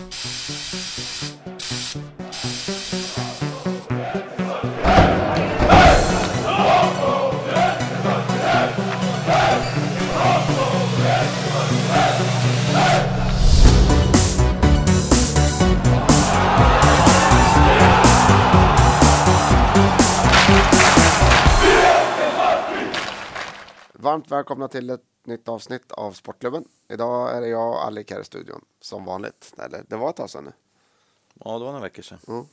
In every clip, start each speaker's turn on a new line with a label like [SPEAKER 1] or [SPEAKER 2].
[SPEAKER 1] you Varmt välkomna till ett nytt avsnitt av Sportklubben. Idag är det jag och Alik här i studion som vanligt. Eller det var ett tag sedan nu. Ja, det var några veckor sedan. Mm.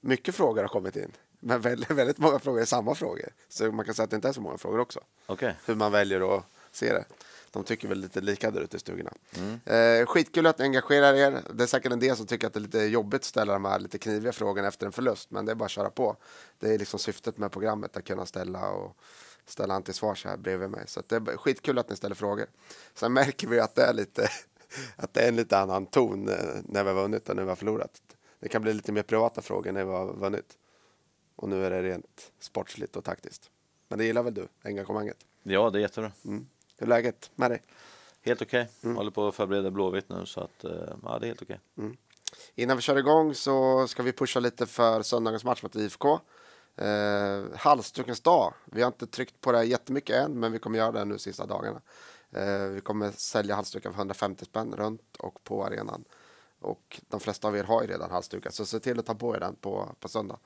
[SPEAKER 1] Mycket frågor har kommit in, men väldigt, väldigt många frågor är samma frågor. Så man kan säga att det inte är så många frågor också. Okay. Hur man väljer att se det. De tycker väl lite lika där ute i stugorna. Mm. Eh, skitkul att ni engagerar er. Det är säkert en del som tycker att det är lite jobbigt att ställa de här lite kniviga frågorna efter en förlust, men det är bara att köra på. Det är liksom syftet med programmet, att kunna ställa och ställa han till svars här bredvid mig. Så det är skitkul att ni ställer frågor. Sen märker vi att det är lite, att det är en lite annan ton eh, när vi har vunnit och när vi har förlorat. Det kan bli lite mer privata frågor när vi har vunnit. Och nu är det rent sportsligt och taktiskt. Men det gillar väl du, engagemanget?
[SPEAKER 2] Ja, det är jättebra. Mm.
[SPEAKER 1] Hur är läget med dig?
[SPEAKER 2] Helt okej. Okay. Mm. Håller
[SPEAKER 1] på att förbereda Blåvitt nu så att, eh, ja, det är helt okej. Okay. Mm. Innan vi kör igång så ska vi pusha lite för söndagens match mot IFK. Eh, halsdukens dag. Vi har inte tryckt på det jättemycket än, men vi kommer göra det nu de sista dagarna. Eh, vi kommer sälja halsdukar för 150 spänn runt och på arenan. Och de flesta av er har ju redan halsdukar, så se till att ta på er den på, på söndag.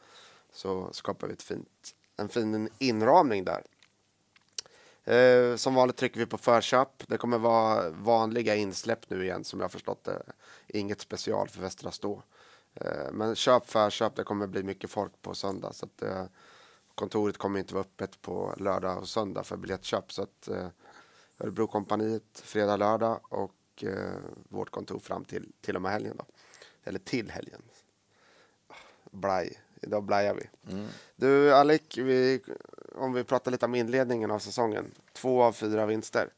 [SPEAKER 1] Så skapar vi ett fint, en fin inramning där. Eh, som vanligt trycker vi på förköp. Det kommer vara vanliga insläpp nu igen som jag förstått det. Inget special för Västra Stå. Eh, men köp förköp, det kommer bli mycket folk på söndag. Så att, eh, kontoret kommer inte vara öppet på lördag och söndag för biljettköp. Så att, eh, Örebrokompaniet fredag, lördag och eh, vårt kontor fram till, till och med helgen. Då. Eller till helgen. Blaj. Idag blajar vi. Mm. Du, Alec, vi, om vi pratar lite om inledningen av säsongen. Två av fyra vinster.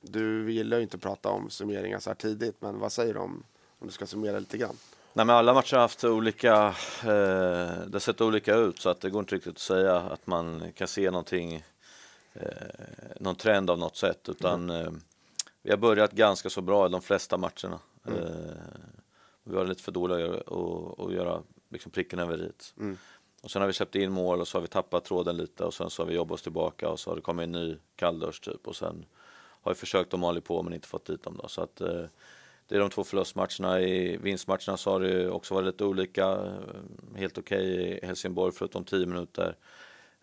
[SPEAKER 1] Du gillar ju inte att prata om summeringar så här tidigt, men vad säger du om, om du ska summera lite grann?
[SPEAKER 2] Nej, men alla matcher har haft olika, eh, det har sett olika ut så att det går inte riktigt att säga att man kan se någonting, eh, någon trend av något sätt utan mm. eh, vi har börjat ganska så bra i de flesta matcherna. Mm. Eh, vi var lite för dåliga att, att, att göra liksom pricken över dit. Mm. Och sen har vi släppt in mål och så har vi tappat tråden lite och sen så har vi jobbat oss tillbaka och så har det kommit en ny kalldusch typ och sen har vi försökt att mala på men inte fått dit dem då. Så att, eh, det är de två förlustmatcherna. I vinstmatcherna så har det också varit lite olika. Helt okej okay i Helsingborg förutom 10 minuter.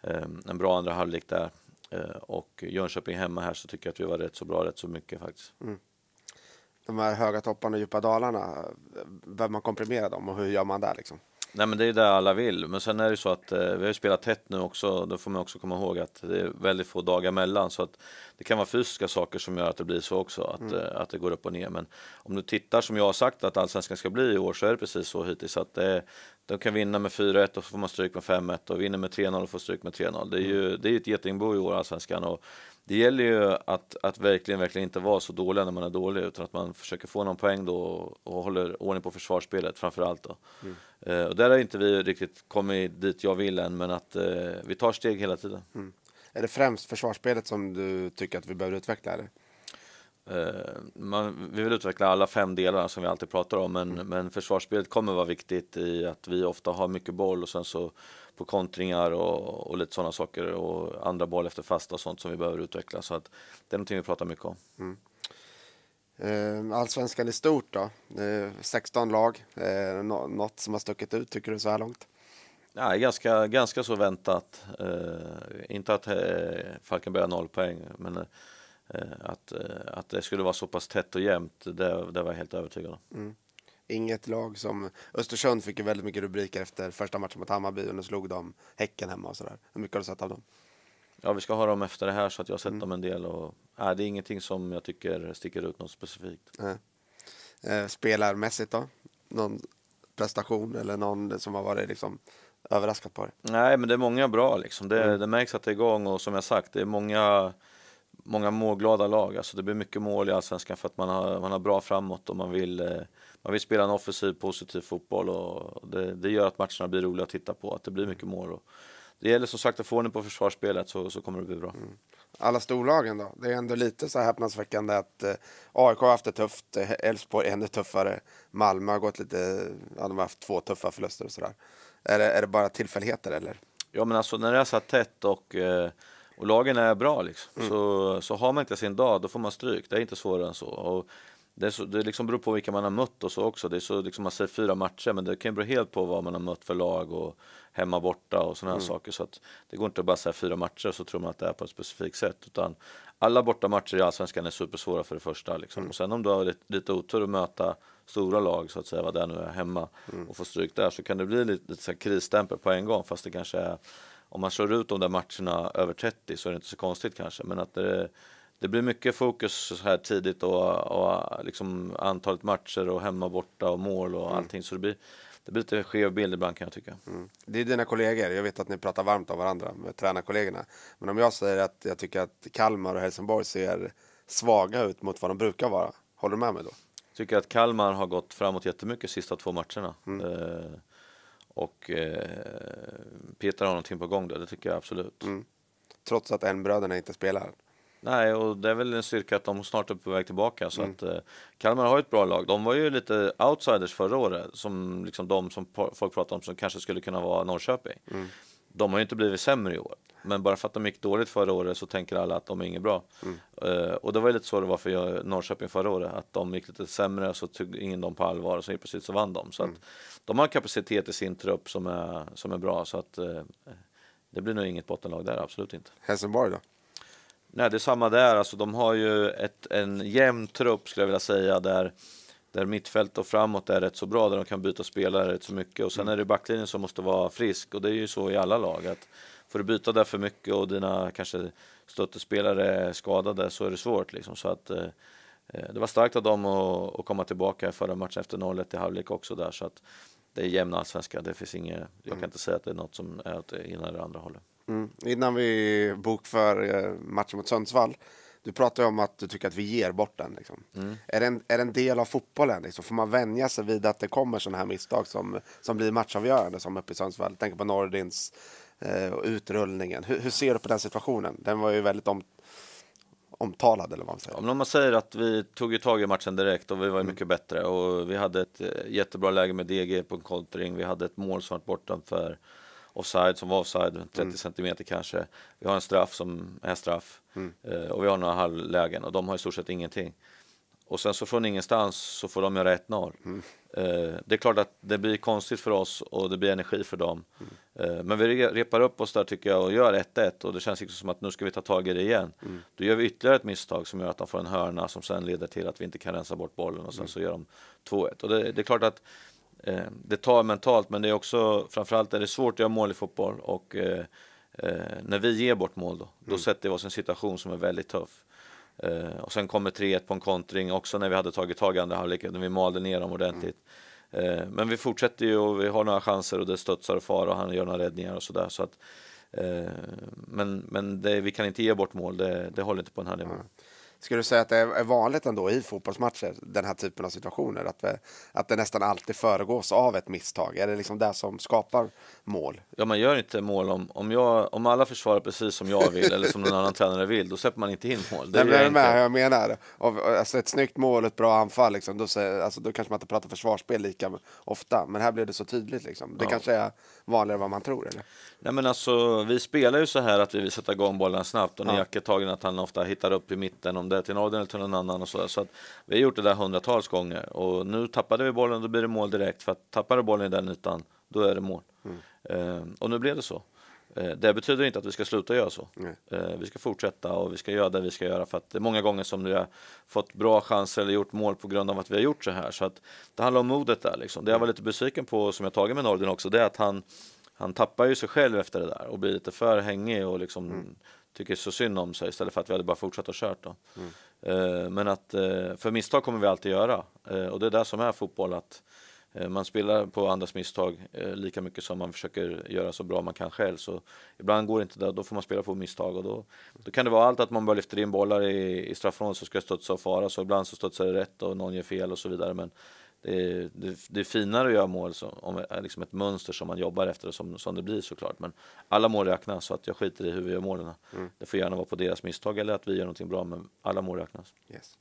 [SPEAKER 2] Ehm, en bra andra halvlek där. Ehm, och Jönköping hemma här så tycker jag att vi var rätt så bra rätt så mycket faktiskt.
[SPEAKER 1] Mm. De här höga topparna och djupa dalarna, behöver man komprimera dem och hur gör man där liksom?
[SPEAKER 2] Nej men det är det alla vill, men sen är det så att eh, vi har ju spelat tätt nu också, då får man också komma ihåg att det är väldigt få dagar mellan. så att det kan vara fysiska saker som gör att det blir så också, att, mm. eh, att det går upp och ner. Men om du tittar som jag har sagt att allsvenskan ska bli i år så är det precis så hittills att eh, de kan vinna med 4-1 och så får man stryk med 5-1 och vinner med 3-0 och får stryk med 3-0. Mm. Det är ju det är ett getingbo i år allsvenskan och det gäller ju att, att verkligen, verkligen inte vara så dålig när man är dålig utan att man försöker få någon poäng då och håller ordning på försvarsspelet framförallt då. Mm. Eh, och där har inte vi riktigt kommit dit jag vill än men att eh, vi tar steg hela tiden. Mm.
[SPEAKER 1] Är det främst försvarsspelet som du tycker att vi behöver utveckla? Eller? Eh,
[SPEAKER 2] man, vi vill utveckla alla fem delar som vi alltid pratar om men, mm. men försvarsspelet kommer vara viktigt i att vi ofta har mycket boll och sen så på kontringar och, och lite sådana saker och andra boll efter fasta och sånt som vi behöver utveckla. Så att det är någonting vi pratar mycket om. Mm.
[SPEAKER 1] Eh, allsvenskan i stort då? 16 eh, lag. Eh, något som har stuckit ut tycker du så här långt?
[SPEAKER 2] Nej, ganska, ganska så väntat. inte att Falkenberg har noll poäng, men att, att det skulle vara så pass tätt och jämnt, det, det var jag helt övertygad om.
[SPEAKER 1] Mm. Inget lag som... Östersund fick ju väldigt mycket rubriker efter första matchen mot Hammarby och nu slog de Häcken hemma och sådär. Hur mycket har du sett av dem?
[SPEAKER 2] Ja, vi ska ha dem efter det här så att jag har sett mm. dem en del och nej, det är ingenting som jag tycker sticker ut något specifikt.
[SPEAKER 1] Nej. Eh, spelarmässigt då? Någon prestation eller någon som har varit liksom överraskad på dig?
[SPEAKER 2] Nej, men det är många bra liksom. Det, mm. det märks att det är igång och som jag sagt, det är många många målglada lag. Alltså det blir mycket mål i allsvenskan för att man har, man har bra framåt och man vill, eh, man vill spela en offensiv, positiv fotboll och det, det, gör att matcherna blir roliga att titta på, att det blir mycket mål. Och det gäller som sagt att få ordning på försvarsspelet så, så
[SPEAKER 1] kommer det bli bra. Mm. Alla storlagen då? Det är ändå lite så här häpnadsväckande att eh, AIK har haft det tufft, eh, Elfsborg ännu tuffare, Malmö har gått lite, ja, de har haft två tuffa förluster och sådär. Är det, är det bara tillfälligheter eller?
[SPEAKER 2] Ja men alltså när det är så här tätt och eh, och lagen är bra liksom. Mm. Så, så har man inte sin dag, då får man stryk. Det är inte svårare än så. Och det, så, det liksom beror på vilka man har mött och så också. Det är så, liksom, man säger fyra matcher, men det kan ju bero helt på vad man har mött för lag och hemma borta och sådana här mm. saker. Så att det går inte att bara säga fyra matcher så tror man att det är på ett specifikt sätt. Utan alla borta matcher i Allsvenskan är supersvåra för det första. Liksom. Mm. Och sen om du har lite, lite otur att möta stora lag, så att säga, vad det nu är hemma mm. och får stryk där så kan det bli lite, lite så här krisstämpel på en gång. Fast det kanske är, om man slår ut de där matcherna över 30 så är det inte så konstigt kanske. Men att det det blir mycket fokus så här tidigt och, och liksom antalet matcher och hemma borta och mål och mm. allting. Så det blir, det blir lite skev bild ibland kan jag tycka. Mm.
[SPEAKER 1] Det är dina kollegor, jag vet att ni pratar varmt om varandra med tränarkollegorna. Men om jag säger att jag tycker att Kalmar och Helsingborg ser svaga ut mot vad de brukar vara, håller du med mig då?
[SPEAKER 2] Jag tycker att Kalmar har gått framåt jättemycket sista två matcherna. Mm. Eh, och eh, Peter har någonting på gång där, det tycker jag absolut. Mm. Trots
[SPEAKER 1] att en bröderna inte spelar?
[SPEAKER 2] Nej, och det är väl en styrka att de snart är på väg tillbaka. Så mm. att, eh, Kalmar har ett bra lag. De var ju lite outsiders förra året, som liksom de som folk pratar om som kanske skulle kunna vara Norrköping. Mm. De har ju inte blivit sämre i år, men bara för att de gick dåligt förra året så tänker alla att de är inget bra. Mm. Eh, och det var ju lite så det var för Norrköping förra året, att de gick lite sämre så tog ingen dem på allvar och så precis så vann de. Så att, mm. de har kapacitet i sin trupp som är, som är bra, så att eh, det blir nog inget bottenlag där, absolut inte. Helsingborg då? Nej, det är samma där. Alltså, de har ju ett, en jämn trupp skulle jag vilja säga där, där mittfält och framåt är rätt så bra, där de kan byta spelare rätt så mycket. Och sen mm. är det backlinjen som måste vara frisk och det är ju så i alla lag. Att får du byta där för mycket och dina kanske stöttespelare är skadade så är det svårt. Liksom. Så att, eh, eh det var starkt av dem att, att komma tillbaka förra matchen efter 0-1 i halvlek också där. Så att, det är jämna allsvenska. Det finns inget, jag kan mm. inte säga att det är något som är åt ena eller andra hållet.
[SPEAKER 1] Mm. Innan vi bokför eh, matchen mot Sundsvall, du pratade om att du tycker att vi ger bort den. Liksom. Mm. Är, det en, är det en del av fotbollen? Liksom? Får man vänja sig vid att det kommer sådana här misstag som, som blir matchavgörande som uppe i Sundsvall? Tänk på Nordins eh, och utrullningen. Hur, hur, ser du på den situationen? Den var ju väldigt om, omtalad eller vad man säger.
[SPEAKER 2] Om man säger att vi tog ju tag i matchen direkt och vi var mm. mycket bättre och vi hade ett eh, jättebra läge med DG på en kontring. Vi hade ett mål som var bortanför. för offside som var offside, 30 mm. centimeter kanske. Vi har en straff som är straff mm. eh, och vi har några halvlägen och de har i stort sett ingenting. Och sen så från ingenstans så får de göra 1-0. Mm. Eh, det är klart att det blir konstigt för oss och det blir energi för dem. Mm. Eh, men vi repar upp oss där tycker jag och gör 1-1 och det känns liksom som att nu ska vi ta tag i det igen. Mm. Då gör vi ytterligare ett misstag som gör att de får en hörna som sen leder till att vi inte kan rensa bort bollen och sen mm. så gör de 2-1. Och det, det är klart att Eh, det tar mentalt, men det är också framförallt är det svårt att göra mål i fotboll och eh, eh, när vi ger bort mål då, då mm. sätter vi oss i en situation som är väldigt tuff. Eh, och sen kommer 3-1 på en kontring också när vi hade tagit tag i andra halvleken, när vi malde ner dem ordentligt. Mm. Eh, men vi fortsätter ju och vi har några chanser och det studsar och far och han gör några räddningar och sådär. Så att, eh, men men det, vi
[SPEAKER 1] kan inte ge bort mål, det, det håller inte på den här nivån. Mm. Skulle du säga att det är vanligt ändå i fotbollsmatcher, den här typen av situationer, att, vi, eh, att det nästan alltid föregås av ett misstag? Är det liksom det som skapar mål?
[SPEAKER 2] Ja, man gör inte mål om, om, jag, om alla försvarar precis som jag vill eller som någon annan tränare vill, då släpper man inte in mål. Det Nej, men
[SPEAKER 1] jag, jag menar, av, alltså ett snyggt mål, ett bra anfall, liksom, då, alltså, då kanske man inte pratar försvarsspel lika ofta, men här blir det så tydligt. Liksom. Det ja. kanske är vanligare än vad man tror? Eller?
[SPEAKER 2] Nej, men alltså, vi spelar ju så här att vi vill sätta igång bollen snabbt och ja. Jack är tagen att han ofta hittar upp i mitten om det är till Norden eller till någon annan och så där Så att vi har gjort det där hundratals gånger och nu tappade vi bollen då blir det mål direkt för att tappar du bollen i den ytan då är det mål. Mm. Ehm, och nu blev det så. Eh, det betyder inte att vi ska sluta göra så. Nej. Eh, vi ska fortsätta och vi ska göra det vi ska göra för att det är många gånger som vi har fått bra chanser eller gjort mål på grund av att vi har gjort så här. Så att det handlar om modet där liksom. Det jag var lite besviken på som jag tagit med Norden också det är att han, han tappar ju sig själv efter det där och blir lite för hängig och liksom mm. tycker så synd om sig istället för att vi hade bara fortsatt och kört då. Mm. Eh, men att för misstag kommer vi alltid göra och det är det som är fotboll att Eh, man spelar på andras misstag eh, lika mycket som man försöker göra så bra man kan själv. Så ibland går det inte det, då får man spela på misstag och då, då kan det vara allt att man bara lyfter in bollar i, i straffområdet så ska studsa och fara. Så ibland så studsar det rätt och någon gör fel och så vidare. Men det är, det, det är finare att göra mål som om, eh, liksom ett mönster som man jobbar efter och som, som det blir såklart. Men alla mål räknas så att jag skiter i hur vi gör målen. Mm. Det
[SPEAKER 1] får gärna vara på deras misstag eller att vi gör någonting bra men alla mål räknas. Yes.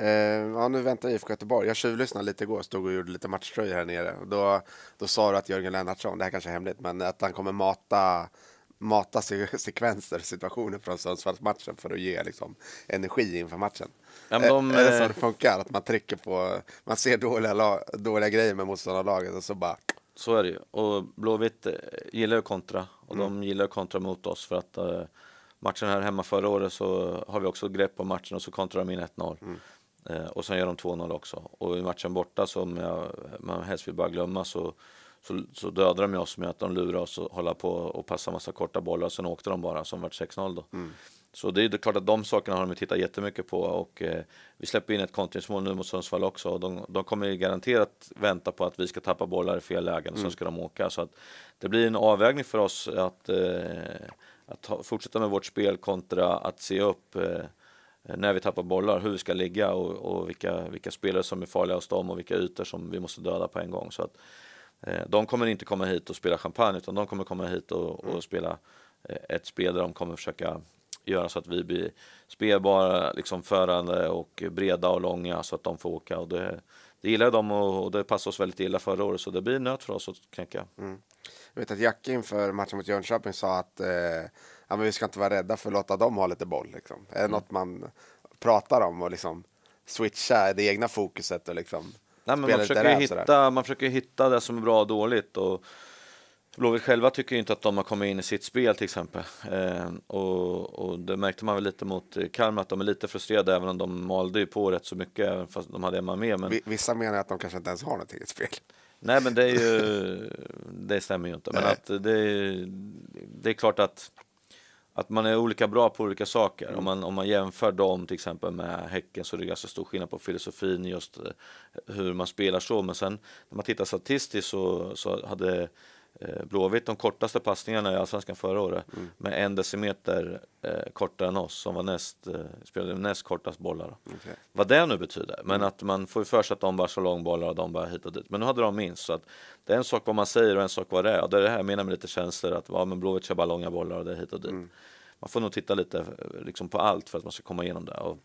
[SPEAKER 1] Uh, ja, nu väntar IFK Göteborg. Jag tjuvlyssnade lite igår, stod och gjorde lite matchtröjor här nere. då, då sa du att Jörgen Lennartsson, det här kanske är hemligt, men att han kommer mata, mata se sekvenser och situationer från Sundsvallsmatchen för att ge liksom, energi inför matchen. Ja, de, eh, är det så eh, det funkar? Att man trycker på, man ser dåliga, dåliga grejer med motståndarlaget och så bara... Så är det ju.
[SPEAKER 2] Och Blåvitt gillar ju kontra och mm. de gillar att kontra mot oss för att uh, matchen här hemma förra året så har vi också grepp på matchen och så kontrar de in 1-0. Mm. Eh, och sen gör de 2-0 också. Och i matchen borta, som jag, man helst vill bara glömma, så, så, så dödade de oss med att de lurar oss att hålla på och passa massa korta bollar. Och sen åkte de bara, som vart 6-0 då. Mm. Så det är klart att de sakerna har de tittat jättemycket på och eh, vi släpper in ett kontringsmål nu mot Sundsvall också och de, de kommer garanterat vänta på att vi ska tappa bollar i fel lägen och mm. sen ska de åka. Så att det blir en avvägning för oss att, eh, att ha, fortsätta med vårt spel kontra att se upp eh, Eh, när vi tappar bollar, hur vi ska ligga och, och vilka, vilka spelare som är farliga hos dem och vilka ytor som vi måste döda på en gång. Så att, eh, de kommer inte komma hit och spela champagne utan de kommer komma hit och, och mm. spela eh, ett spel där de kommer försöka göra så att vi blir spelbara, liksom förande och breda och långa så att de får åka. Och det, det gillar de och, och det passade oss väldigt illa förra året så det blir nöt för oss att knäcka.
[SPEAKER 1] Mm. Jag vet att Jack inför matchen mot Jönköping sa att eh, ja, men vi ska inte vara rädda för att låta dem ha lite boll. Liksom. Är det mm. något man pratar om och liksom switcha det egna fokuset och liksom Nej, men man, försöker hitta,
[SPEAKER 2] man försöker hitta det som är bra och dåligt. Och Blåvitt själva tycker inte att de har kommit in i sitt spel till exempel. Eh, och, och det märkte man väl lite mot Kalmar att de är lite frustrerade även om de malde ju på rätt så mycket även fast
[SPEAKER 1] de hade Emma med. Men... Vissa menar att de kanske inte ens har något eget spel.
[SPEAKER 2] Nej men det är ju, det stämmer ju inte. Men att det, det är klart att att man är olika bra på olika saker. Mm. Om, man, om man jämför dem till exempel med Häcken så är det ganska stor skillnad på filosofin just eh, hur man spelar så. Men sen när man tittar statistiskt så, så hade Eh, Blåvitt de kortaste passningarna i allsvenskan förra året mm. med en decimeter eh, kortare än oss som var näst, eh, spelade näst kortast bollar. Okay. Vad det nu betyder, men mm. att man får för sig att de bara så långbollar och de bara hit och dit. Men nu hade de minst så att det är en sak vad man säger och en sak vad det är. Och det är det här jag menar med lite känslor att ja, men Blåvitt kör bara långa bollar och det är hit och dit. Mm. Man får nog titta lite eh, liksom, på allt för att man ska komma igenom det. Och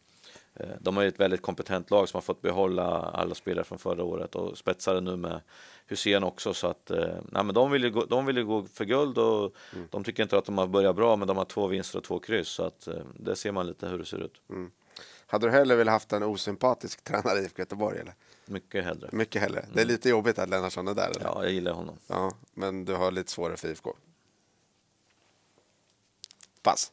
[SPEAKER 2] Eh, de har ju ett väldigt kompetent lag som har fått behålla alla spelare från förra året och spetsade nu med Hussein också. Så att, eh, nej, men de, vill ju gå, de vill gå för guld och mm. de tycker inte att de har börjat bra men de har två vinster och två kryss.
[SPEAKER 1] Så att, eh, det ser man lite hur det ser ut. Mm. Hade du hellre velat haft en osympatisk tränare i IFK Göteborg? Eller? Mycket hellre. Mycket hellre. Mm. Det är mm. lite jobbigt att Lennartsson är där. Eller? Ja, jag gillar honom. Ja, men du har lite svårare för IFK? Pass.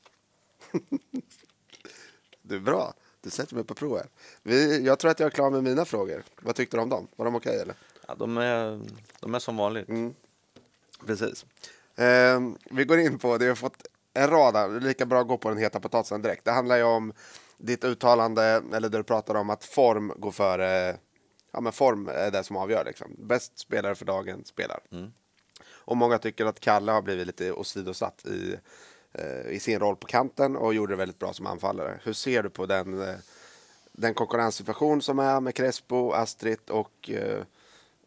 [SPEAKER 1] du är bra. Du sätter mig på prov här. Vi, jag tror att jag är klar med mina frågor. Vad tyckte du om dem? Var de okej okay, eller? Ja, de är, de är som vanligt. Mm. Precis. Eh, vi går in på, det Vi har fått en rad här, lika bra att gå på den heta potatisen direkt. Det handlar ju om ditt uttalande, eller det du pratar om att form går före, ja men form är det som avgör liksom. Bäst spelare för dagen spelar. Mm. Och många tycker att Kalle har blivit lite åsidosatt i Eh, i sin roll på kanten och gjorde det väldigt bra som anfallare. Hur ser du på den, eh, den konkurrenssituation som är med Crespo, Astrid och eh,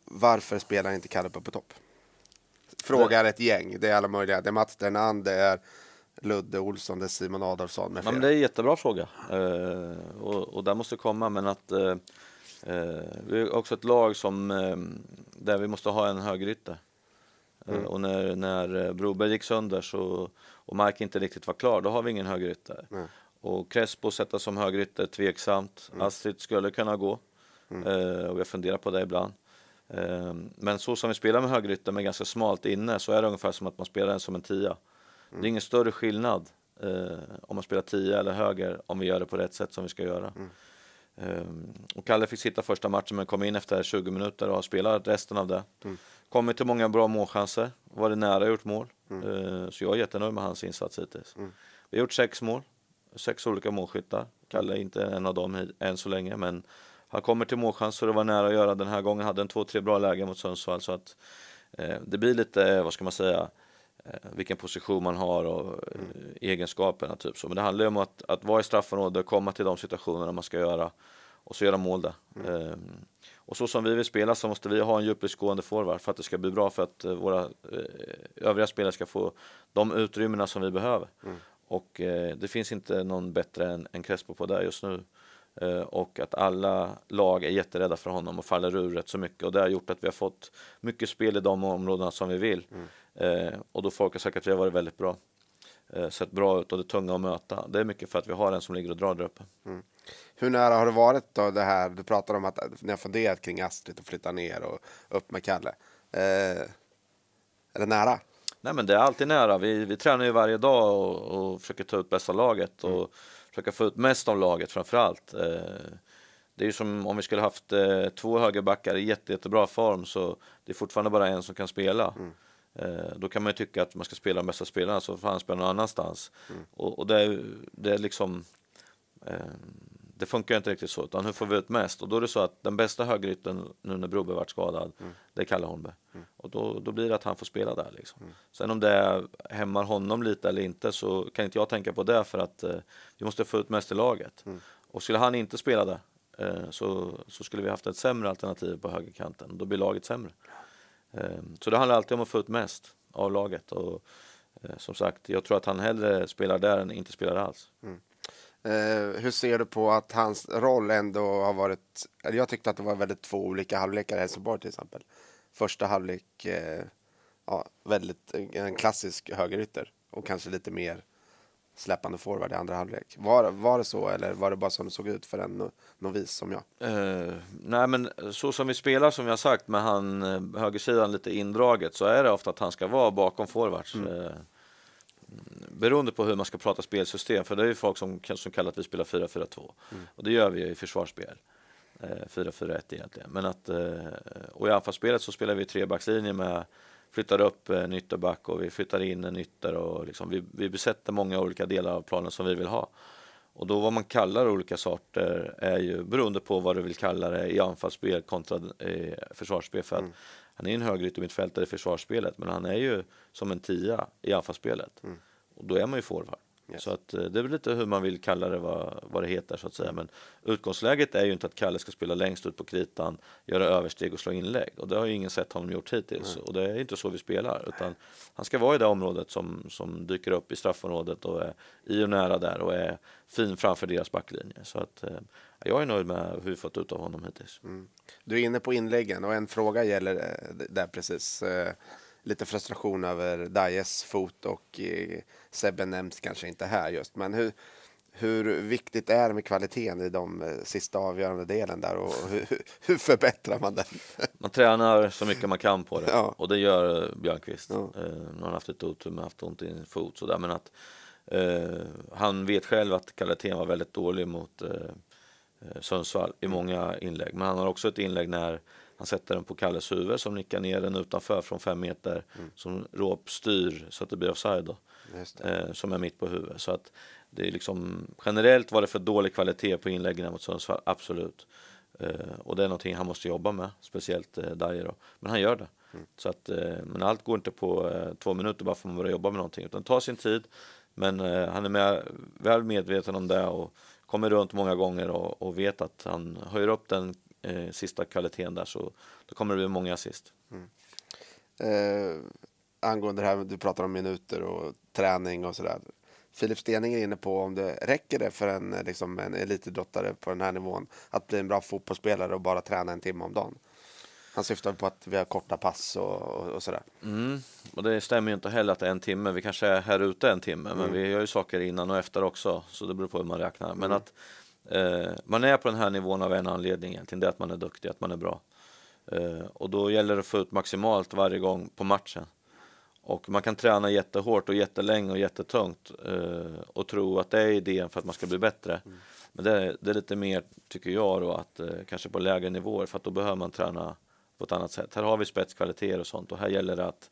[SPEAKER 1] varför spelar inte Kalupa på topp? Frågar ett gäng. Det är alla möjliga. Det är Mats Dernand, det är Ludde Olsson, det är Simon Adolfsson med flera. Men det är en
[SPEAKER 2] jättebra fråga
[SPEAKER 1] eh, och, och där måste komma. Men att eh,
[SPEAKER 2] vi är också ett lag som eh, där vi måste ha en högerytter Mm. Eh, och när, när eh, Broberg gick sönder så, och Mark inte riktigt var klar, då har vi ingen högerytter. Och Crespo sätta som högerytter, tveksamt. Mm. Astrid skulle kunna gå. Mm. Eh, och jag funderar på det ibland. Eh, men så som vi spelar med högerytter med ganska smalt inne så är det ungefär som att man spelar den som en tia. Mm. Det är ingen större skillnad eh, om man spelar tia eller höger om vi gör det på rätt sätt som vi ska göra. Mm. Ehm, och Kalle fick sitta första matchen men kom in efter 20 minuter och har spelat resten av det. Mm. Kommit till många bra målchanser, varit nära gjort mål. Mm. Eh, så jag är jättenöjd med hans insats hittills. Mm. Vi har gjort sex mål, sex olika målskyttar. Kalle är inte en av dem än så länge, men han kommer till målchanser och var nära att göra den här gången. Hade en två, tre bra lägen mot Sundsvall. Så att, eh, det blir lite, eh, vad ska man säga, eh, vilken position man har och eh, mm. eh, egenskaperna. Typ så. Men det handlar ju om att, att vara i straffområdet, komma till de situationerna man ska göra och så göra mål där. Mm. Ehm, och så som vi vill spela så måste vi ha en djupledsgående forward för att det ska bli bra för att eh, våra eh, övriga spelare ska få de utrymmena som vi behöver. Mm. Och eh, det finns inte någon bättre än, än Crespo på det just nu. och att alla lag är jätterädda för honom och faller ur rätt så mycket. Och det har gjort att vi har fått mycket spel i de områdena som vi vill. Mm. och då folk har sagt att vi har varit väldigt bra. sett bra ut och det tunga att
[SPEAKER 1] möta. Det är mycket för att vi har en som ligger och drar där uppe. Mm. Hur nära har det varit då det här? Du pratar om att ni har funderat kring Astrid och flytta ner och upp med Kalle. Eh, är det nära? Nej, men det är alltid nära. Vi, vi tränar ju varje dag och, och försöker ta ut bästa
[SPEAKER 2] laget och mm. försöka få ut mest av laget framför allt. Eh, det är ju som om vi skulle haft eh, två högerbackar i jätte, jättebra form så det är fortfarande bara en som kan spela. Mm. Eh, då kan man ju tycka att man ska spela de bästa spelarna så får han spela någon annanstans. Mm. Och, och, det, det är liksom eh, det funkar inte riktigt så, utan hur får vi ut mest? Och då är det så att den bästa högerytten nu när Broberg varit skadad, mm. det är Kalle Holmberg. Mm. Och då, då blir det att han får spela där. Liksom. Mm. Sen om det hämmar honom lite eller inte så kan inte jag tänka på det för att eh, vi måste få ut mest i laget. Mm. Och skulle han inte spela där eh, så, så skulle vi haft ett sämre alternativ på högerkanten. Då blir laget sämre. Eh, så det handlar alltid om att få ut mest av laget. Och, eh, som sagt, jag tror att han hellre spelar där än inte spelar
[SPEAKER 1] alls. Mm. Eh, hur ser du på att hans roll ändå har varit... Jag tyckte att det var väldigt två olika halvlekar i Helsingborg till exempel. Första halvlek, eh, ja, väldigt, en klassisk högerytter och kanske lite mer släpande forward i andra halvlek. Var, var det så eller var det bara som det såg ut för en novis som jag?
[SPEAKER 2] Uh, nej men så som vi spelar som jag sagt med han eh, högersidan lite indraget så är det ofta att han ska vara bakom forwards. Mm. Uh, beroende på hur man ska prata spelsystem, för det är ju folk som kanske kallar att vi spelar 4-4-2 mm. och det gör vi i försvarsspel. 4-4-1 eh, egentligen. Men att, eh, och i anfallsspelet så spelar vi trebackslinje med flyttar upp eh, en ytterback och vi flyttar in en ytter och liksom vi, vi besätter många olika delar av planen som vi vill ha. Och då vad man kallar olika sorter är ju beroende på vad du vill kalla det i anfallsspel kontra i försvarsspel. För att mm. Han är en höger i försvarsspelet men han är ju som en tia i anfallsspelet. Mm. Och då är man ju forward. Yeah. Så att eh, det är väl lite hur man vill kalla det vad, vad det heter så att säga. Men utgångsläget är ju inte att Kalle ska spela längst ut på kritan, göra översteg och slå inlägg. Och det har ju ingen sett honom gjort hittills. Mm. Och det är inte så vi spelar. Utan han ska vara i det området som, som dyker upp i straffområdet och är i och nära där och är fin framför deras backlinje. Så att eh, jag är nöjd med hur vi fått ut av honom hittills. Mm.
[SPEAKER 1] Du är inne på inläggen och en fråga gäller eh, där precis lite frustration över Dajes fot och eh, Sebbe nämns kanske inte här just. Men hur, hur viktigt är det med kvaliteten i de eh, sista avgörande delen där och hur, hur förbättrar man den?
[SPEAKER 2] Man tränar så mycket man kan på det ja. och det gör eh, Björnqvist. Ja. Eh, han har haft ett otur med haft ont i en fot sådär men att eh, han vet själv att kvaliteten var väldigt dålig mot eh, eh Sundsvall i många inlägg men han har också ett inlägg när han sätter den på Kalles huvud som nickar ner den utanför från fem meter mm. som Råp styr så att det blir offside då, eh, som är mitt på huvudet. Så att det är liksom, generellt var det för dålig kvalitet på inläggen mot Sundsvall, absolut. Eh, och det är någonting han måste jobba med, speciellt eh, Dyer Men han gör det. Mm. Så att, eh, men allt går inte på eh, två minuter bara för att man börjar jobba med någonting, utan tar sin tid. Men eh, han är med, väl medveten om det och kommer runt många gånger och, och vet att han höjer upp den
[SPEAKER 1] eh, sista kvaliteten där så då kommer det bli många assist. Mm. Eh, angående det här du pratar om minuter och träning och sådär. Filip Stening är inne på om det räcker det för en, eh, liksom, en elitidrottare på den här nivån att bli en bra fotbollsspelare och bara träna en timme om dagen. Han syftar på att vi har korta pass och, och, och sådär.
[SPEAKER 2] Mm. Och det stämmer ju inte heller att det är en timme. Vi kanske är här ute en timme, mm. men vi gör ju saker innan och efter också, så det beror på hur man räknar. Men mm. att Eh, man är på den här nivån av en anledning egentligen, det är att man är duktig, att man är bra. Eh, och då gäller det att få ut maximalt varje gång på matchen. Och man kan träna jättehårt och jättelänge och jättetungt eh, och tro att det är idén för att man ska bli bättre. Mm. Men det är, det är, lite mer, tycker jag, då, att eh, kanske på lägre nivåer för att då behöver man träna på ett annat sätt. Här har vi spetskvaliteter och sånt och här gäller det att,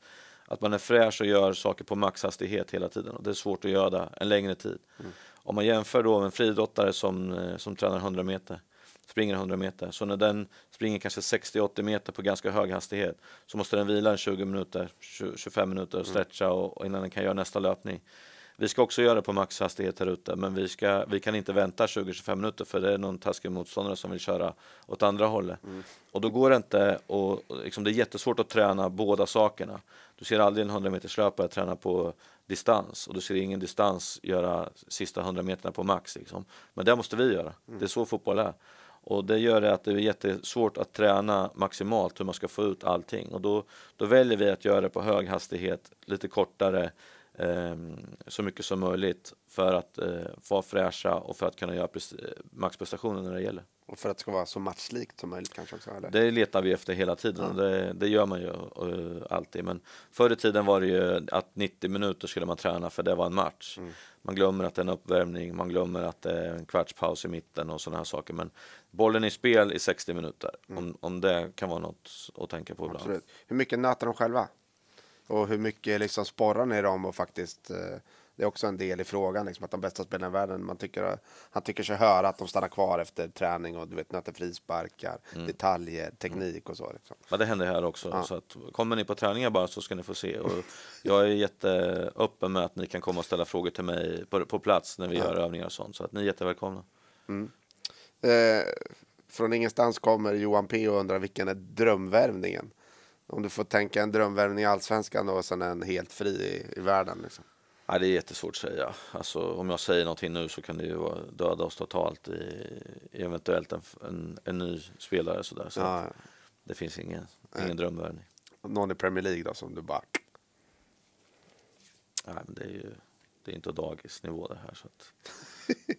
[SPEAKER 2] att man är fräsch och gör saker på maxhastighet hela tiden och det är svårt att göra det en längre tid. Mm om man jämför då en friidrottare som, eh, som tränar 100 meter, springer 100 meter, så när den springer kanske 60-80 meter på ganska hög hastighet så måste den vila 20 minuter, 25 minuter och mm. stretcha och, och innan den kan göra nästa löpning. Vi ska också göra det på maxhastighet här ute, men vi, ska, vi kan inte vänta 20-25 minuter för det är någon taskig motståndare som vill köra åt andra hållet. Mm. Och då går det inte, och, liksom, det är jättesvårt att träna båda sakerna. Du ser aldrig en 100 meters löpare träna på distans och du ser ingen distans göra sista 100 meterna på max. Liksom. Men det måste vi göra. Mm. Det är så fotboll är. Och det gör det att det är jättesvårt att träna maximalt hur man ska få ut allting. Och då, då väljer vi att göra det på hög hastighet, lite kortare, eh, så mycket som möjligt för att eh, vara fräscha och för att kunna göra max eh, maxprestationen när det gäller.
[SPEAKER 1] Och för att det ska vara så matchlikt som möjligt kanske också? Eller? Det
[SPEAKER 2] letar vi efter hela tiden. Mm. Det, det, gör man ju uh, alltid. Men förr i tiden var det ju att 90 minuter skulle man träna för det var en match. Mm. Man glömmer att det är en uppvärmning, man glömmer att det är en kvartspaus i mitten och sådana här saker. Men bollen i spel i 60 minuter, mm. om, om det kan vara något att tänka på ibland. Absolut.
[SPEAKER 1] Hur mycket nöter de själva? Och hur mycket liksom sporrar ni dem och faktiskt uh det är också en del i frågan, liksom, att de bästa spelarna i världen, man tycker, han tycker sig höra att de stannar kvar efter träning och du vet, nöter frisparkar, mm. detaljer, teknik och så. Liksom.
[SPEAKER 2] Men det händer här också. Ja. Så att, kommer ni på träningar bara så ska ni få se. Och jag är jätteöppen med att ni kan komma och ställa frågor till mig på, på plats när vi ja. gör övningar och sånt. Så att ni är jättevälkomna.
[SPEAKER 1] Mm. Eh, från ingenstans kommer Johan P och undrar vilken är drömvärvningen? Om du får tänka en drömvärvning i allsvenskan och sen en helt fri i, i världen. Liksom. Nej, det är jättesvårt att säga. Alltså, om jag säger någonting
[SPEAKER 2] nu så kan det ju döda oss totalt i, eventuellt en, en, en, ny spelare. Sådär. Så ja, Det finns ingen, ingen Nej. drömvärvning. Någon i Premier League då som du bara... Nej, men det är ju det är inte dagisnivå det här. Så att,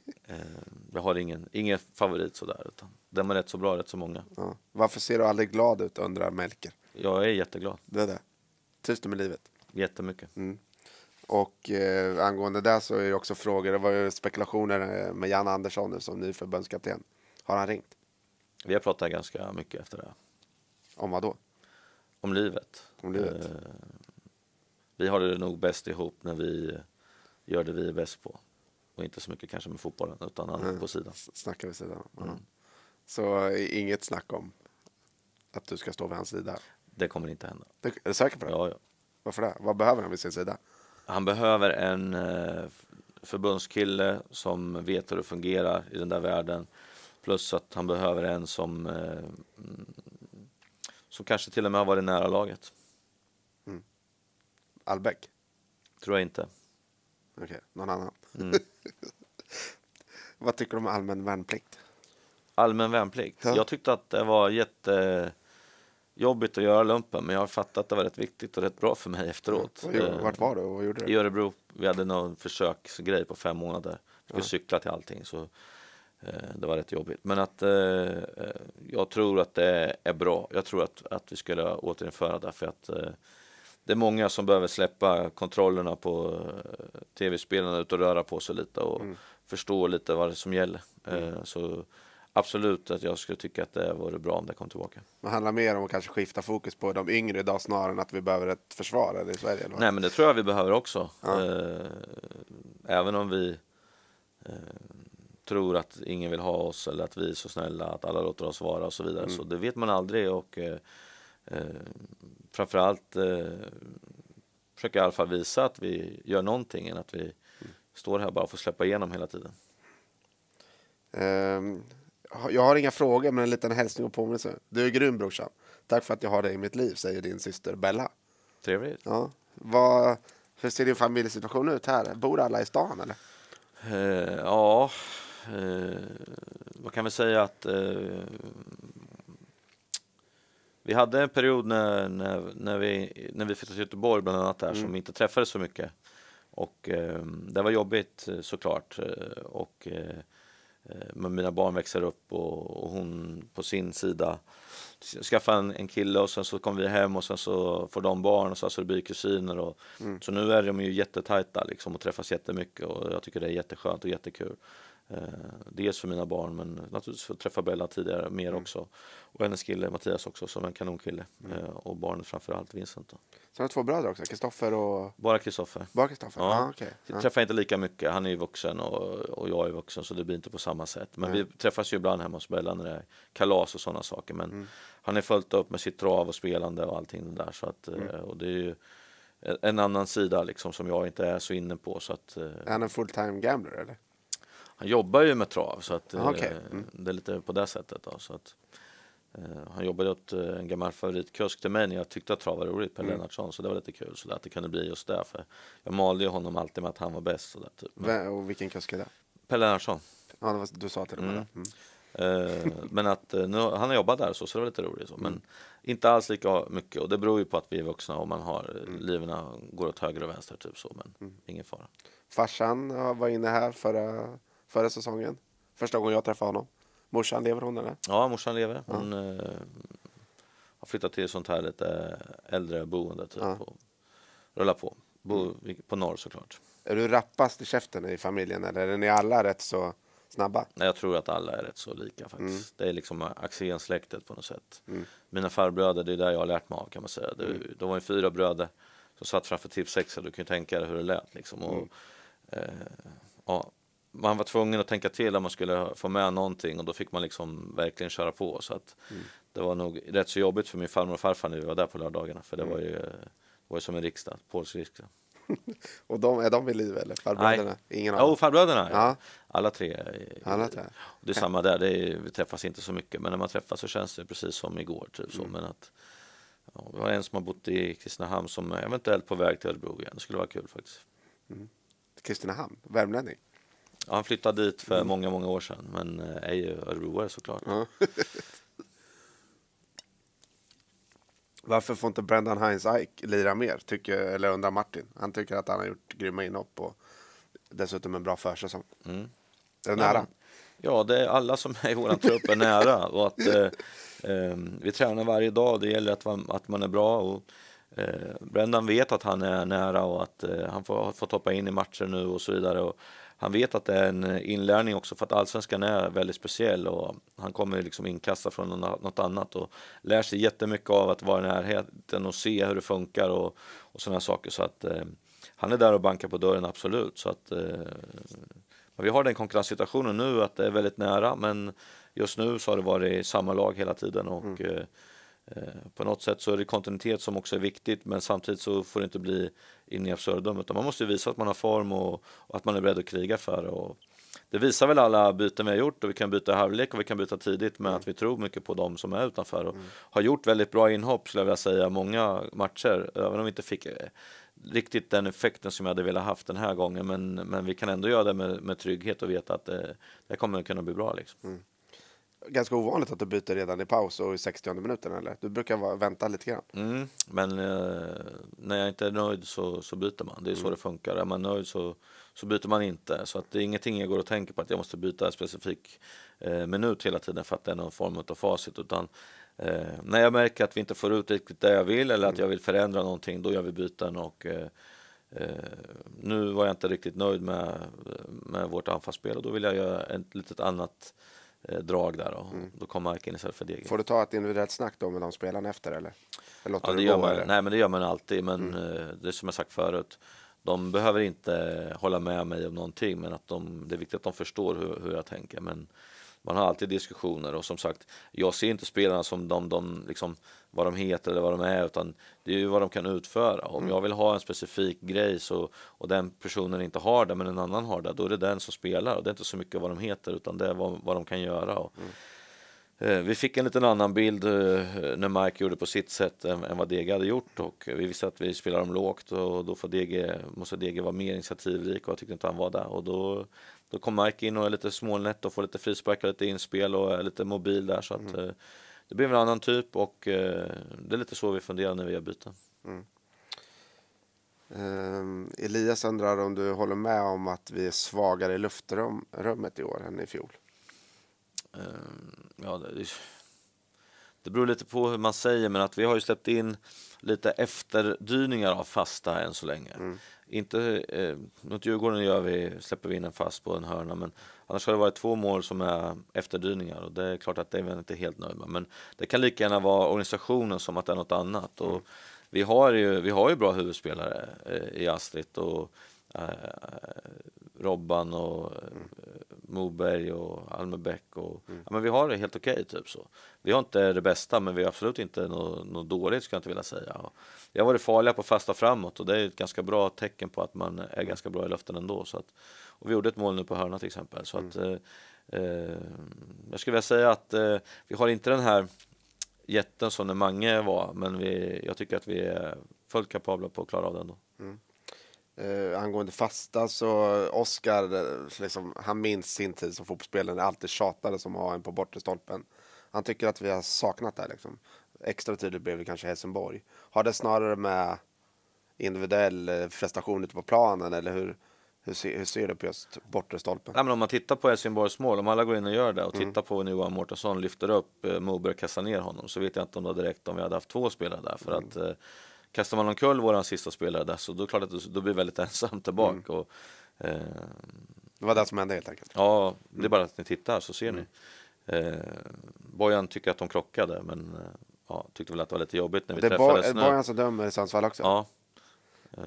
[SPEAKER 2] eh, jag har ingen, ingen favorit sådär. Utan den är rätt så bra, rätt så många.
[SPEAKER 1] Ja. Varför ser du aldrig glad ut undrar Melker. Jag är jätteglad. Det är det. Trivs du med livet? Jättemycket. Mm. Och eh, angående det så är det också frågor, det var ju spekulationer eh, med Jan Andersson nu som ny förbundskapten. Har han ringt? Vi har pratat ganska mycket efter det. Om vad då? Om livet. Om livet. Eh,
[SPEAKER 2] vi har det nog bäst ihop när vi gör det vi är bäst på. Och inte så
[SPEAKER 1] mycket kanske med fotbollen, utan annat mm. på sidan. Snackar vi sidan. Mm. Mm. Så eh, inget snack om att du ska stå vid hans sida?
[SPEAKER 2] Det kommer inte hända.
[SPEAKER 1] Du, är du säker på det? Ja, ja.
[SPEAKER 2] Varför det? Vad behöver han vid sin sida? Han behöver en eh, förbundskille som vet hur det fungerar i den där världen. Plus att han behöver en som, eh, som kanske till och med har varit nära laget.
[SPEAKER 3] Mm.
[SPEAKER 1] Albeck? Tror jag inte. Okej, okay. någon annan. Mm. Vad tycker du om allmän värnplikt? Allmän värnplikt? Ja. Jag tyckte att det
[SPEAKER 2] var jätte jobbigt att göra lumpen, men jag har fattat att det var rätt viktigt och rätt bra för mig efteråt. Ja, eh, vart var du och vad gjorde du? I Örebro. Vi hade någon försöksgrej på fem månader. Vi skulle ja. cykla till allting, så eh, det var rätt jobbigt. Men att eh, jag tror att det är bra. Jag tror att, att vi skulle återinföra det, för att det är många som behöver släppa kontrollerna på tv-spelarna ut och röra på sig lite och mm. förstå lite vad det är som gäller. Mm. så absolut att jag skulle tycka att det vore bra om det kom tillbaka.
[SPEAKER 1] Det handlar mer om att kanske skifta fokus på de yngre idag snarare än att vi behöver ett försvar eller i Sverige? Eller?
[SPEAKER 2] Nej, men det tror jag vi behöver också. Ja. Eh, även om vi eh, tror att ingen vill ha oss eller att vi är så snälla, att alla låter oss vara och så vidare. Mm. Så det vet man aldrig och eh, framförallt försöker jag i alla fall visa att vi gör någonting än att vi mm. står här och bara får släppa igenom hela
[SPEAKER 1] tiden. Um, jag har inga frågor, men en liten hälsning och påminnelse. Du är grym brorsan. Tack för att jag har dig i mitt liv, säger din syster Bella. Trevligt. Ja. Vad, hur ser din familjesituation ut här? Bor alla i stan eller?
[SPEAKER 2] Eh, ja, eh, man kan väl säga att eh, vi hade en period när, när, när, vi, när vi flyttade till Göteborg bland annat där mm. som inte träffades så mycket. Och eh, det var jobbigt eh, såklart. Eh, och eh, Eh, men mina barn växer upp och, och, hon på sin sida skaffar en, en kille och sen så kommer vi hem och sen så får de barn och sen så det blir kusiner. Och, mm. Så nu är de ju jättetajta liksom och träffas jättemycket och jag tycker det är jätteskönt och jättekul. Eh, dels för mina barn men naturligtvis för att träffa Bella tidigare mer mm. också. Och hennes kille Mattias också som är en kanonkille. Mm. Eh, och barnet framförallt Vincent. Då.
[SPEAKER 1] Så har två bröder också, Kristoffer och? Bara Kristoffer. Bara Kristoffer? Ja. Ah, okay. Vi träffar
[SPEAKER 2] inte lika mycket, han är ju vuxen och, och jag är vuxen så det blir inte på samma sätt. Men mm. vi träffas ju ibland hemma hos Bella när det är kalas och sådana saker. Men mm. han är följt upp med sitt trav och spelande och allting där. Så att, eh, mm. och det är ju, en annan sida liksom som jag inte är så inne på. Så att, eh, är
[SPEAKER 1] han en full time gambler eller?
[SPEAKER 2] han jobbar ju med trav så att ah, okay. Eh, mm. det är lite på det sättet. Då, så att, eh, han jobbade åt eh, en gammal favoritkusk till mig när jag tyckte att trav var roligt, Per mm. Lennartsson, så det var lite kul så där, att det kunde bli just det. För jag malde ju honom alltid med att han var bäst. Så där, typ.
[SPEAKER 1] Men, och vilken kusk är det? Per Lennartsson. Ja, var, du sa till och med mm.
[SPEAKER 2] det. Mm. men att nu, han har jobbat där så, så det var lite roligt. Så. Men mm. inte alls lika mycket och det beror ju på att vi är vuxna och man har mm. liven går åt höger och vänster typ så. Men mm. ingen fara.
[SPEAKER 1] Farsan var inne här förra förra säsongen. Första gången jag träffade honom. Morsan, lever hon eller?
[SPEAKER 2] Ja, morsan lever. Hon ja. eh, har flyttat till sånt här lite äldreboende typ. Ja. Och rullar på.
[SPEAKER 1] Bo, mm. på norr såklart.
[SPEAKER 2] Är du rappast
[SPEAKER 1] i käften i familjen eller är ni alla rätt så snabba?
[SPEAKER 2] Nej, jag tror att alla är rätt så lika faktiskt. Mm. Det är liksom axén på något sätt. Mm. Mina farbröder, det är där jag har lärt mig av kan man säga. Det, mm. De var ju fyra bröder som satt framför Tipsexa. Du kan ju tänka dig hur det lät liksom. Och, mm. eh, ja, man var tvungen att tänka till om man skulle få med någonting och då fick man liksom verkligen köra på. Så att mm. det var nog rätt så jobbigt för min farmor och farfar när vi var där på lördagarna. För det mm. var ju var ju som en riksdag, polsk riksdag.
[SPEAKER 1] och de, är de vid liv eller? Farbröderna?
[SPEAKER 2] Nej. Ingen av dem? Jo, farbröderna. Ja. Alla tre. Alla tre. Det är samma där, det är, vi träffas inte så mycket. Men när man träffas så känns det precis som igår. Typ, så. Mm. Men att, ja, vi har en som har bott i Kristinehamn som är eventuellt på väg till Örebro igen. Det skulle vara kul faktiskt. Mm. Kristinehamn,
[SPEAKER 1] värmlänning? Ja, han flyttade dit för mm. många, många år sedan, men eh, är ju örebroare såklart. Ja. Varför får inte Brendan Heinz Ike lira mer, tycker, eller undrar Martin. Han tycker att han har gjort grymma inhopp och dessutom en bra försäsong. Mm. Det är nära. Ja, det är alla som är i vår trupp är nära och att eh,
[SPEAKER 2] eh, vi tränar varje dag. Det gäller att, att man är bra och eh, Brendan vet att han är nära och att eh, han får, får hoppa in i matcher nu och så vidare. Och han vet att det är en inlärning också för att allsvenskan är väldigt speciell och han kommer liksom inkasta från något annat och lär sig jättemycket av att vara i närheten och se hur det funkar och, och sådana saker. Så att eh, han är där och bankar på dörren absolut. Så att, eh, vi har den konkurrenssituationen nu att det är väldigt nära men just nu så har det varit samma lag hela tiden och mm. Eh, Eh, på något sätt så är det kontinuitet som också är viktigt men samtidigt så får det inte bli in i absurdum utan man måste visa att man har form och, och, att man är beredd att kriga för det. Och det visar väl alla byten vi har gjort och vi kan byta halvlek och vi kan byta tidigt men mm. att vi tror mycket på dem som är utanför och mm. har gjort väldigt bra inhopp skulle jag vilja säga många matcher även om vi inte fick eh, riktigt den effekten som jag hade velat haft den här gången men, men vi kan ändå göra det med, med trygghet och veta att eh, det, det kommer kunna bli bra. Liksom. Mm
[SPEAKER 1] ganska ovanligt att du byter redan i paus och i 60 minuten, eller? Du brukar vänta lite grann.
[SPEAKER 2] Mm, men eh, när jag inte är nöjd så, så byter man. Det är mm. så det funkar. Är man nöjd så, så byter man inte. Så att det är ingenting jag går och tänker på att jag måste byta en specifik eh, minut hela tiden för att det är någon form av facit. Utan eh, när jag märker att vi inte får ut riktigt det jag vill eller mm. att jag vill förändra någonting, då gör vi byten. och eh, eh, nu var jag inte riktigt nöjd med, med vårt anfallsspel och då vill jag göra ett litet annat Eh, drag där och mm. då kom Mark istället för Degen.
[SPEAKER 1] Får du ta ett individuellt snack då med de spelarna efter eller? eller ja, det gör gå, man, eller? Nej,
[SPEAKER 2] men det gör man alltid. Men mm. Eh, det som jag sagt förut, de behöver inte hålla med mig om någonting, men att de, det är viktigt att de förstår hur, hur jag tänker. Men man har alltid diskussioner och som sagt, jag ser inte spelarna som de, de liksom, vad de heter eller vad de är, utan det är ju vad de kan utföra. Om mm. jag vill ha en specifik grej så, och den personen inte har det, men en annan har det, då är det den som spelar. Och det är inte så mycket vad de heter, utan det är vad, vad de kan göra. Och, mm. Eh, vi fick en liten annan bild eh, när Mike gjorde på sitt sätt än vad DG hade gjort och vi visste att vi spelar dem lågt och då får DG, måste DG vara mer initiativrik och jag tyckte inte han var där och då då kommer Mike in och är lite smånät och får lite frisparkar, lite inspel och är lite mobil där. Så att, mm. Eh, det blir
[SPEAKER 1] en annan typ och eh, det är lite så vi funderar när vi gör byten. Mm. Um, Elias undrar om du håller med om att vi är svagare i luftrummet i år än i fjol? Um, ja, det,
[SPEAKER 2] det beror lite på hur man säger, men att vi har ju släppt in lite efterdyningar av fasta än så länge. Mm. Inte, eh, mot Djurgården gör vi, släpper vi in en fast på en hörna, men annars har det varit två mål som är efterdyningar och det är klart att det är inte helt nöjda med. Men det kan lika gärna vara organisationen som att det är något annat. Mm. Och vi, har ju, vi har ju bra huvudspelare eh, i Astrid och eh, Robban och mm. Eh, Moberg och Almebäck och mm. ja, men vi har det helt okej okay, typ så. Vi har inte det bästa men vi har absolut inte något, något dåligt skulle jag inte vilja säga. Och vi har varit farliga på fasta framåt och det är ett ganska bra tecken på att man är ganska bra i luften ändå. Så att, och vi gjorde ett mål nu på hörna till exempel. Så mm. att, eh, eh, jag skulle vilja säga att eh, vi har inte den här jätten som när Mange var men vi, jag tycker att vi är fullt kapabla på att klara av den. ändå.
[SPEAKER 3] Mm.
[SPEAKER 1] Eh, angående fasta så Oskar, eh, liksom, han minns sin tid som fotbollsspelare, alltid tjatade som en på bortre stolpen. Han tycker att vi har saknat det liksom. Extra tydligt blev det kanske Helsingborg. Har det snarare med individuell eh, prestation ute på planen eller hur, hur, ser, hur ser du på just bortre stolpen? Nej,
[SPEAKER 2] men om man tittar på Helsingborgs mål, om alla går in och gör det och mm. tittar på när Johan Mårtensson lyfter upp eh, Moberg och kastar ner honom så vet jag inte om det direkt om vi hade haft två spelare där för mm. att eh, kastar man omkull våran sista spelare där så då är det klart att då blir väldigt ensamt där bak. Mm. Och, eh, det var det som hände helt enkelt? Ja, det är mm. bara att ni tittar så ser ni. Mm. Eh, Bojan tycker att de krockade men eh, ja, tyckte väl att det var lite jobbigt när vi det träffades. Är Bojan
[SPEAKER 1] som dömer i Sundsvall också? Ja.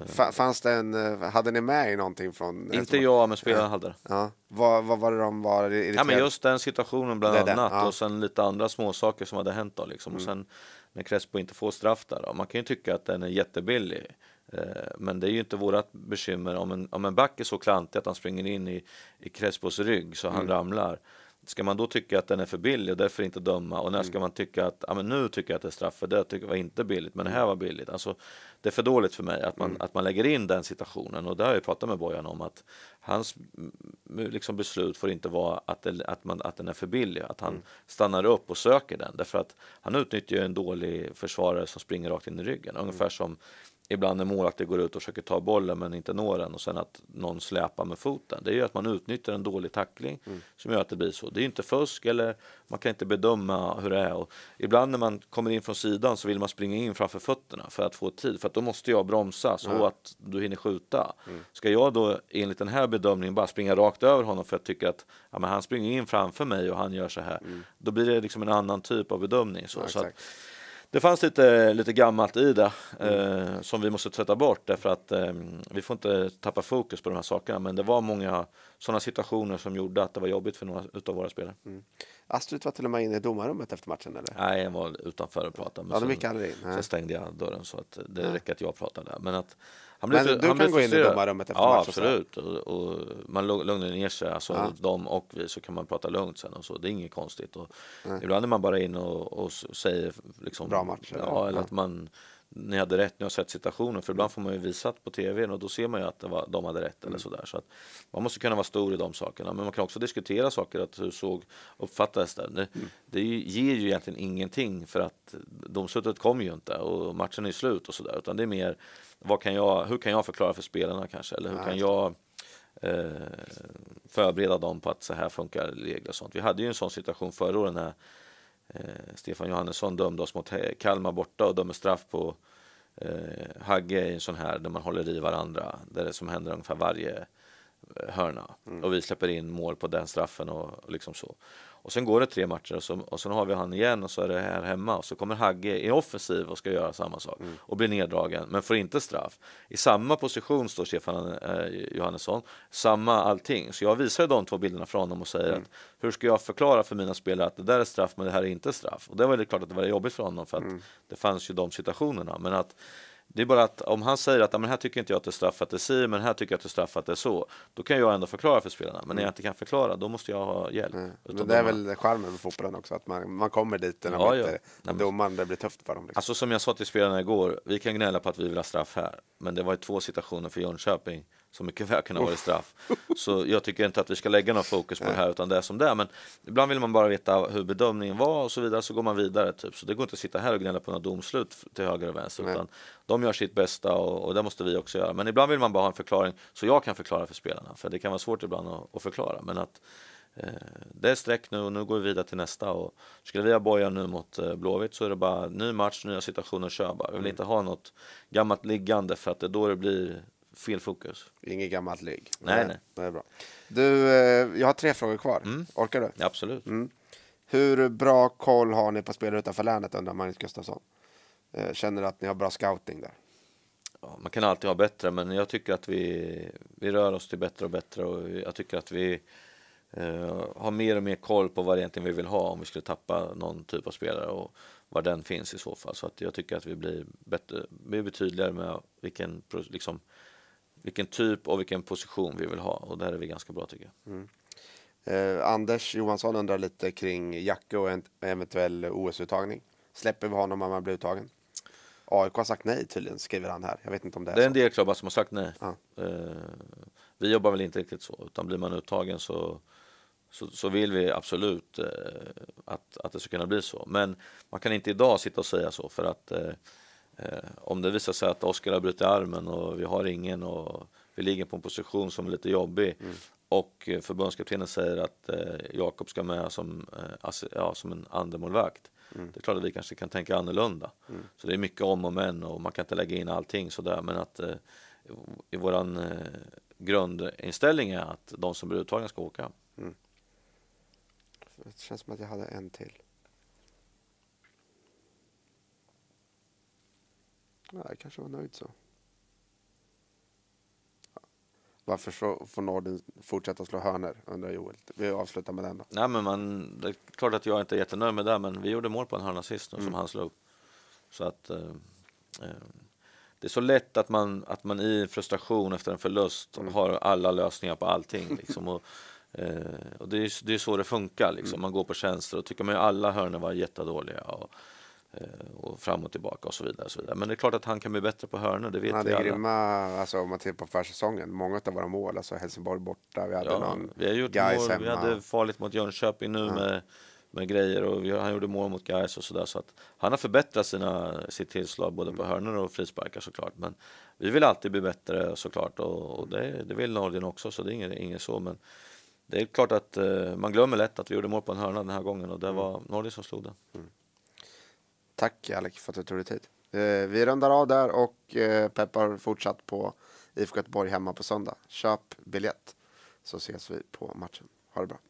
[SPEAKER 1] F fanns det en, eh, hade ni med i någonting från? Inte jag, men spelarna hade det. Ja. Vad, vad var det de var irriterade? Ja, men just den
[SPEAKER 2] situationen bland det annat Ja. och sen lite andra småsaker som hade hänt då liksom. Mm. Och sen när Crespo inte får straff där. Då. Man kan ju tycka att den är jättebillig. Eh, men det är ju inte vårat bekymmer om en, om en back är så klantig att han springer in i, i Crespos rygg så han mm. ramlar. Ska man då tycka att den är för billig och därför inte döma och när mm. ska man tycka att ja, men nu tycker jag att det är straff för det tycker jag var inte billigt men det här mm. var billigt. Alltså, det är för dåligt för mig att man, mm. att man lägger in den situationen och det har jag pratat med Bojan om att hans liksom, beslut får inte vara att, det, att, man, att den är för billig, att han mm. stannar upp och söker den därför att han utnyttjar en dålig försvarare som springer rakt in i ryggen. Ungefär mm. som ibland när målvakter går ut och försöker ta bollen men inte når den och sen att någon släpar med foten. Det är ju att man utnyttjar en dålig tackling mm. som gör att det blir så. Det är inte fusk eller man kan inte bedöma hur det är. Och ibland när man kommer in från sidan så vill man springa in framför fötterna för att få tid för att då måste jag bromsa så mm. att du hinner skjuta. Mm. Ska jag då enligt den här bedömningen bara springa rakt över honom för att jag tycker att ja, men han springer in framför mig och han gör så här. Mm. Då blir det liksom en annan typ av bedömning. Så, ja, så att, det fanns lite, lite gammalt i det mm. eh, som vi måste tvätta bort därför att eh, vi får inte tappa fokus på de här sakerna. Men det var många sådana situationer som gjorde att det var jobbigt för några utav våra spelare. Mm.
[SPEAKER 1] Astrid var till och med inne i domarrummet efter matchen eller?
[SPEAKER 2] Nej, jag var utanför och pratade. Men ja, sen, sen stängde jag dörren så att det räcker att jag pratar där. Men att, han blev, men du han kan gå in i domarrummet efter ja, matchen? absolut. Och, och, man lugnar ner sig, alltså ja. de och vi, så kan man prata lugnt sen och så. Det är inget konstigt. Och Ibland är man bara in och, och säger liksom... Bra match? Ja, eller, ja. att man ni hade rätt, ni har sett situationen. För ibland får man ju visat på tv och då ser man ju att var, de hade rätt eller mm. sådär. Så att man måste kunna vara stor i de sakerna. Men man kan också diskutera saker, att hur såg uppfattades det? Det, mm. det ger ju egentligen ingenting för att domslutet kommer ju inte och matchen är slut och sådär. Utan det är mer, vad kan jag, hur kan jag förklara för spelarna kanske? Eller hur kan jag eh, förbereda dem på att så här funkar regler och sånt. Vi hade ju en sån situation förra året när Eh, Stefan Johannesson dömde oss mot Kalmar borta och dömer straff på eh, Hagge i en sån här där man håller i varandra. Där det som händer ungefär varje eh, hörna. Mm. Och vi släpper in mål på den straffen och, och liksom så. Och sen går det tre matcher och, så, och sen har vi han igen och så är det här hemma och så kommer Hagge i offensiv och ska göra samma sak mm. och blir neddragen men får inte straff. I samma position står Stefan eh, Johannesson, samma allting. Så jag visar de två bilderna från honom och säger mm. att hur ska jag förklara för mina spelare att det där är straff men det här är inte straff. Och det var det klart att det var jobbigt för honom för att mm. det fanns ju de situationerna. Men att det är bara att om han säger att men här tycker inte jag att det är straffat att det säger men här tycker jag att det är straffat att det är så. Då kan jag ändå förklara för spelarna. Men när mm. jag inte kan förklara
[SPEAKER 1] då måste jag ha hjälp. Mm. Men det är väl charmen med fotbollen också att man, man kommer dit när ja, ja. Inte, Nej, domaren, det blir tufft för dem. Liksom. Alltså
[SPEAKER 2] som jag sa till spelarna igår, vi kan gnälla på att vi vill ha straff här. Men det var ju två situationer för Jönköping som mycket väl kunna vara straff. Så jag tycker inte att vi ska lägga någon fokus på det här utan det är som det är. Men ibland vill man bara veta hur bedömningen var och så vidare så går man vidare. Typ. Så det går inte att sitta här och gnälla på några domslut till höger och vänster utan de gör sitt bästa och, och, det måste vi också göra. Men ibland vill man bara ha en förklaring så jag kan förklara för spelarna. För det kan vara svårt ibland att, att förklara. Men att eh, det är streck nu och nu går vi vidare till nästa. Och skulle vi ha boja nu mot eh, Blåvitt så är det bara ny match, nya situationer, kör bara. Vi vill mm. inte ha något gammalt liggande för att det är då det blir fel fokus. Inget gammalt ligg. Nej, nej. Det är bra.
[SPEAKER 1] Du, eh, jag har tre frågor kvar. Mm. Orkar du? Ja, absolut. Mm. Hur bra koll har ni på spelare utanför länet, undrar Magnus Gustafsson. Eh, känner du att ni har bra scouting där?
[SPEAKER 2] Ja, man kan alltid ha bättre, men jag tycker att vi, vi rör oss till bättre och bättre och jag tycker att vi eh, har mer och mer koll på vad egentligen vi vill ha om vi skulle tappa någon typ av spelare och var den finns i så fall. Så att jag tycker att vi blir, bättre, blir tydligare med vilken
[SPEAKER 1] liksom, vilken typ och vilken position vi vill ha och där är vi ganska bra tycker jag. Mm. Eh, Anders Johansson undrar lite kring Jacke och en eventuell OS-uttagning. Släpper vi honom om han blir uttagen? AIK har sagt nej tydligen, skriver han här. Jag vet inte om det är Det är så. en del
[SPEAKER 2] klubbar som har sagt nej. Ah. Eh, vi jobbar väl inte riktigt så, utan blir man uttagen så, så, så vill vi absolut eh, att, att det ska kunna bli så. Men man kan inte idag sitta och säga så för att eh, Eh, om det visar sig att Oskar har brutit armen och vi har ingen och vi ligger på en position som är lite jobbig mm. och eh, förbundskaptenen säger att eh, Jakob ska med som, ja, som en andemålvakt. Mm. Det är klart att vi kanske kan tänka annorlunda. Mm. Så det är mycket om och men och man kan inte lägga in allting sådär men att eh, i våran eh, grundinställning är att de som blir uttagna ska åka.
[SPEAKER 1] Mm. Det känns som att jag hade en till. Nej, jag kanske var nöjd så. Varför så får Norden fortsätta slå hörner undrar Joel. Vi avslutar med den då.
[SPEAKER 2] Nej, men man, det är klart att jag inte är jättenöjd med det, men vi gjorde mål på en hörna sist mm. som han slog. Så att eh, eh, det är så lätt att man, att man i frustration efter en förlust mm. har alla lösningar på allting. Liksom, och, eh, och det, är, det är så det funkar. Liksom. Mm. Man går på känslor och tycker att alla hörnor var jättedåliga. Och, Eh, och fram och tillbaka och så vidare. Och så vidare. Men det är klart att han kan bli bättre på hörnor, det vet han vi alla. Grymma,
[SPEAKER 1] alltså, om man tittar på försäsongen, många av våra mål, alltså Helsingborg borta, vi hade ja, någon vi har gjort guys mål, hemma. Vi hade
[SPEAKER 2] farligt mot Jönköping nu ja. med, med grejer och vi, han gjorde mål mot guys och sådär. Så han har förbättrat sina, sitt tillslag både på mm. hörnor och frisparkar såklart. Men vi vill alltid bli bättre såklart och, och det, det vill Nordin också, så det är inget, inget så. Men det är klart att eh, man glömmer lätt att vi gjorde mål på en hörna den här gången och det mm. var Nordin som slog den. Mm.
[SPEAKER 1] Tack Alec för att du tog dig tid. Eh, vi rundar av där och eh, peppar fortsatt på IFK Göteborg hemma på söndag. Köp biljett så ses vi på matchen. Ha det bra.